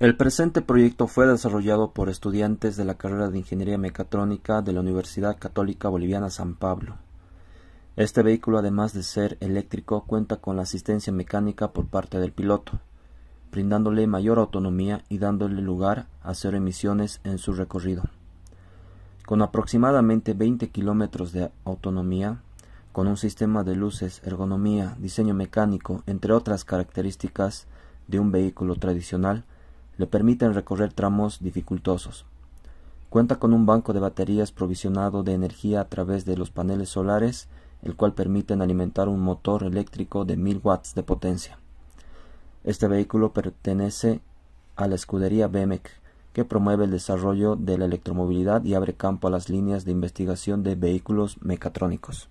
El presente proyecto fue desarrollado por estudiantes de la carrera de Ingeniería Mecatrónica de la Universidad Católica Boliviana San Pablo. Este vehículo, además de ser eléctrico, cuenta con la asistencia mecánica por parte del piloto, brindándole mayor autonomía y dándole lugar a cero emisiones en su recorrido. Con aproximadamente 20 kilómetros de autonomía, con un sistema de luces, ergonomía, diseño mecánico, entre otras características de un vehículo tradicional, le permiten recorrer tramos dificultosos. Cuenta con un banco de baterías provisionado de energía a través de los paneles solares, el cual permiten alimentar un motor eléctrico de 1000 watts de potencia. Este vehículo pertenece a la escudería BEMEC, que promueve el desarrollo de la electromovilidad y abre campo a las líneas de investigación de vehículos mecatrónicos.